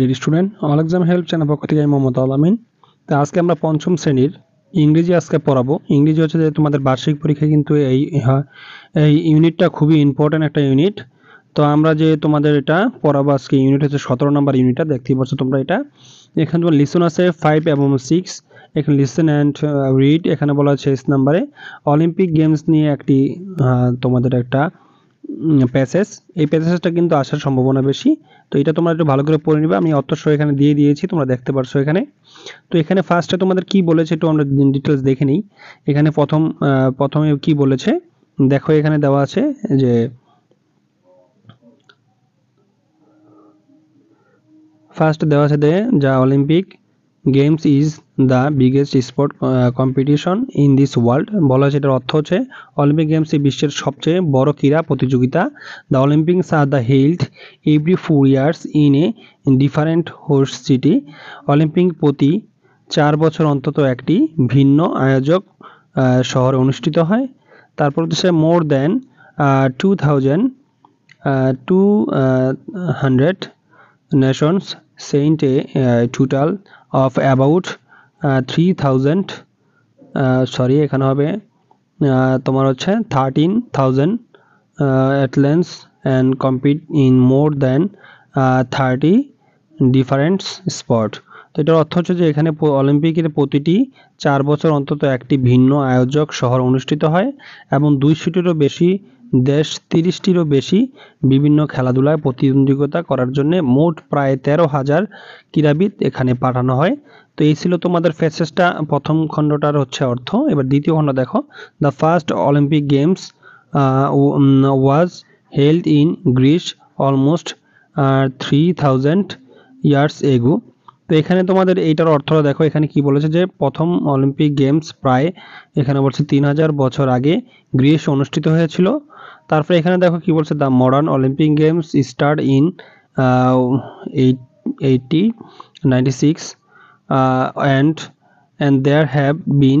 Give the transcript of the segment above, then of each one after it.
deer student all exam help channel পক্ষ থেকে আমি মোহাম্মদ আলামিন তো আজকে আমরা পঞ্চম শ্রেণীর ইংরেজি আজকে পড়াবো ইংরেজি হচ্ছে যে তোমাদের বার্ষিক পরীক্ষা কিন্তু এই হ্যাঁ, এই ইউনিটটা খুবই ইম্পর্ট্যান্ট একটা ইউনিট তো আমরা যে তোমাদের এটা পড়াবো আজকে ইউনিট হচ্ছে সতেরো নম্বর ইউনিটটা দেখতেই পাচ্ছ তোমরা এটা এখানে তোমার লিসন আছে ফাইভ এবং সিক্স এখানে লিসন অ্যান্ড রিড এখানে বলা হচ্ছে এস নাম্বারে অলিম্পিক গেমস নিয়ে একটি তোমাদের একটা প্যাসেজ এই প্যাসেজটা কিন্তু আসার সম্ভাবনা বেশি তো এটা তোমরা একটু ভালো করে পড়ে নিবে আমি অত্যস্ব এখানে দিয়ে দিয়েছি তোমরা দেখতে পারছো এখানে তো এখানে ফার্স্টে তোমাদের কি বলেছে একটু আমরা ডিটেলস দেখে নিই এখানে প্রথম প্রথমে কি বলেছে দেখো এখানে দেওয়া আছে যে ফার্স্ট দেওয়া আছে যে যা Olympic games is the biggest sport competition in this world বলা হয়েছে এটার অর্থ হচ্ছে অলিম্পিক গেমস এই বিশ্বের সবচেয়ে বড় ক্রীড়া প্রতিযোগিতা দ্য অলিম্পিক্স আর the health every four years in a different host city Olympic প্রতি চার বছর অন্তত একটি ভিন্ন আয়োজক শহরে অনুষ্ঠিত হয় তারপর হচ্ছে more than two thousand two hundred nations sent a, a total of about thousand uh, sorry uh, এখানে হবে uh, তোমার হচ্ছে thirteen thousand athletes and compete in more than thirty different sports তো এটার অর্থ হচ্ছে যে এখানে অলিম্পিকের প্রতিটি চার বছর অন্তত একটি ভিন্ন আয়োজক শহর অনুষ্ঠিত হয় এবং দুইশোটিরও বেশি দেশ তিরিশটিরও বেশি বিভিন্ন খেলাধুলায় প্রতিদ্বন্দ্বিতা করার জন্য মোট প্রায় তেরো হাজার ক্রীড়াবিদ এখানে পাঠানো হয় তো এই ছিল তোমাদের ফেসেসটা প্রথম খণ্ডটার হচ্ছে অর্থ এবার দ্বিতীয় খণ্ড দেখো the first Olympic games was held in Greece almost three thousand years ago তো এখানে তোমাদের এইটার অর্থ দেখো এখানে কি বলেছে যে প্রথম অলিম্পিক গেমস প্রায় এখানে বলছে তিন হাজার বছর আগে গ্রিস অনুষ্ঠিত হয়েছিল তারপরে এখানে দেখো কি বলছে the modern Olympic games start in eighty ninety six and and there have been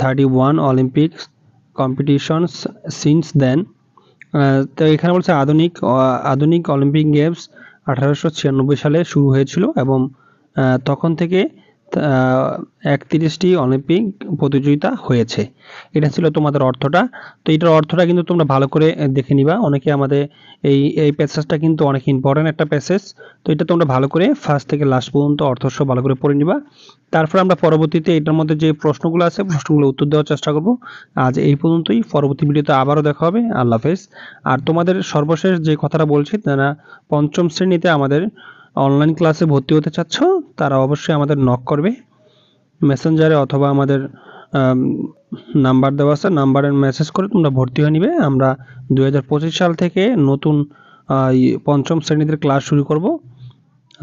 thirty one Olympic competitions since then তো এখানে বলছে আধুনিক আধুনিক অলিম্পিক গেমস আঠারোশো সালে শুরু হয়েছিল এবং তখন থেকে একত্রিশটি অলিম্পিক প্রতিযোগিতা হয়েছে এটা ছিল তোমাদের অর্থটা তো এটার অর্থটা কিন্তু তোমরা ভালো করে দেখে নিবা অনেকে আমাদের এই এই প্যাসেজটা কিন্তু অনেক ইম্পর্ট্যান্ট একটা প্যাসেজ তো এটা তোমরা ভালো করে ফার্স্ট থেকে লাস্ট পর্যন্ত সব ভালো করে পড়ে নিবা তারপর আমরা পরবর্তীতে এটার মধ্যে যে প্রশ্নগুলো আছে প্রশ্নগুলো উত্তর দেওয়ার চেষ্টা করব আজ এই পর্যন্তই পরবর্তী ভিডিওতে আবারও দেখা হবে আল্লাহ হাফেজ আর তোমাদের সর্বশেষ যে কথাটা বলছি তারা পঞ্চম শ্রেণীতে আমাদের অনলাইন ক্লাসে ভর্তি হতে চাচ্ছ তারা অবশ্যই আমাদের নক করবে মেসেঞ্জারে অথবা আমাদের নাম্বার দেওয়া আছে নাম্বারে মেসেজ করে তোমরা ভর্তি হয়ে নিবে আমরা দু সাল থেকে নতুন পঞ্চম শ্রেণীদের ক্লাস শুরু করব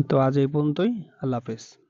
তো আজ এই পর্যন্তই আল্লাহ হাফেজ